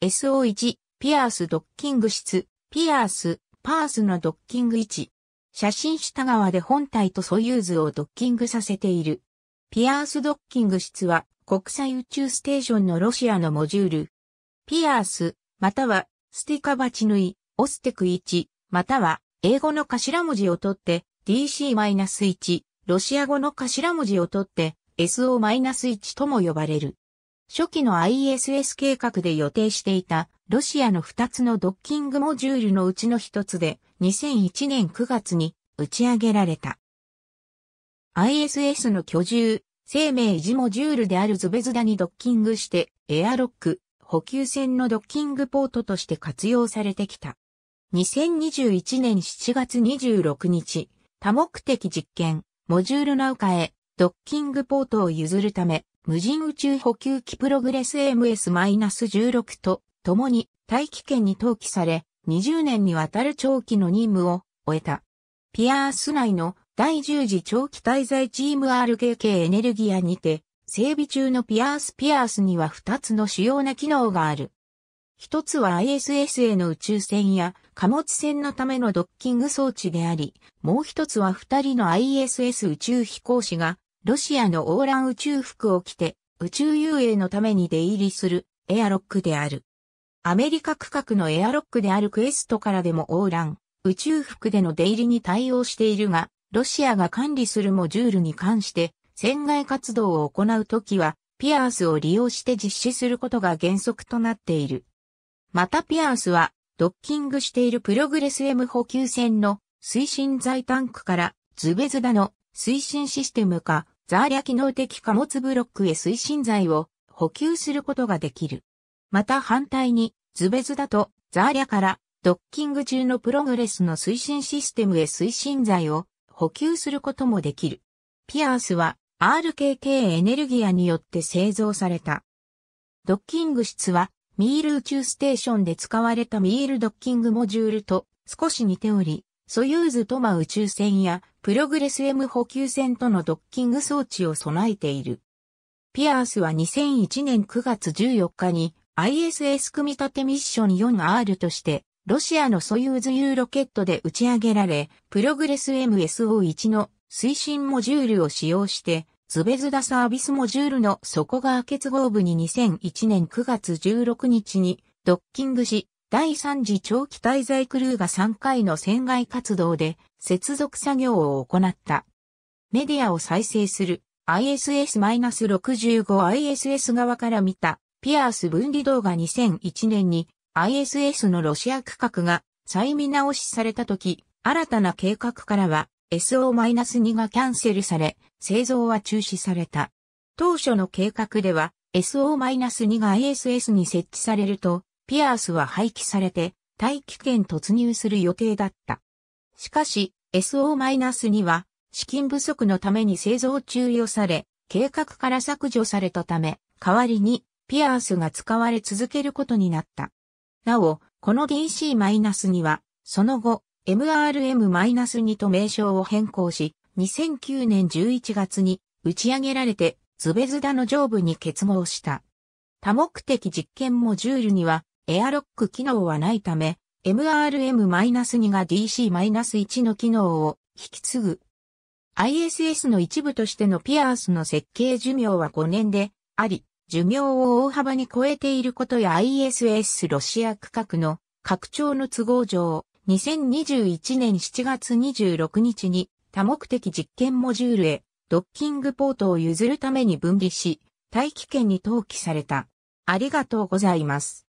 SO1、ピアースドッキング室、ピアース、パースのドッキング位置。写真下側で本体とソユーズをドッキングさせている。ピアースドッキング室は国際宇宙ステーションのロシアのモジュール。ピアース、またはスティカバチヌイ、オステク1、または英語の頭文字を取って DC-1、ロシア語の頭文字を取って SO-1 とも呼ばれる。初期の ISS 計画で予定していたロシアの2つのドッキングモジュールのうちの1つで2001年9月に打ち上げられた。ISS の居住、生命維持モジュールであるズベズダにドッキングしてエアロック、補給船のドッキングポートとして活用されてきた。2021年7月26日、多目的実験、モジュールナウカへドッキングポートを譲るため、無人宇宙補給機プログレス MS-16 と共に大気圏に投棄され、20年にわたる長期の任務を終えた。ピアース内の第10次長期滞在チーム RKK エネルギアにて、整備中のピアースピアースには2つの主要な機能がある。一つは ISS への宇宙船や貨物船のためのドッキング装置であり、もう一つは二人の ISS 宇宙飛行士がロシアのオーラン宇宙服を着て宇宙遊泳のために出入りするエアロックである。アメリカ区画のエアロックであるクエストからでもオーラン、宇宙服での出入りに対応しているが、ロシアが管理するモジュールに関して、船外活動を行うときは、ピアースを利用して実施することが原則となっている。またピアースは、ドッキングしているプログレス M 補給船の推進剤タンクからズベズダの推進システムか、ザーリャ機能的貨物ブロックへ推進剤を補給することができる。また反対に、ズベズだと、ザーリャからドッキング中のプログレスの推進システムへ推進剤を補給することもできる。ピアースは RKK エネルギアによって製造された。ドッキング室はミール宇宙ステーションで使われたミールドッキングモジュールと少し似ており、ソユーズトマ宇宙船やプログレス M 補給船とのドッキング装置を備えている。ピアースは2001年9月14日に ISS 組み立てミッション 4R としてロシアのソユーズ U ロケットで打ち上げられ、プログレス MSO1 の推進モジュールを使用して、ズベズダサービスモジュールの底側結合部に2001年9月16日にドッキングし、第3次長期滞在クルーが3回の船外活動で接続作業を行った。メディアを再生する ISS-65 ISS 側から見たピアース分離動画2001年に ISS のロシア区画が再見直しされた時、新たな計画からは SO-2 がキャンセルされ、製造は中止された。当初の計画では SO-2 が ISS に設置されるとピアースは廃棄されて、大気圏突入する予定だった。しかし、SO-2 は、資金不足のために製造中与され、計画から削除されたため、代わりに、ピアースが使われ続けることになった。なお、この DC-2 は、その後、MRM-2 と名称を変更し、2009年11月に打ち上げられて、ズベズダの上部に結合した。多目的実験モジュールには、エアロック機能はないため、MRM-2 が DC-1 の機能を引き継ぐ。ISS の一部としてのピアースの設計寿命は5年であり、寿命を大幅に超えていることや ISS ロシア区画の拡張の都合上、2021年7月26日に多目的実験モジュールへドッキングポートを譲るために分離し、大気圏に投棄された。ありがとうございます。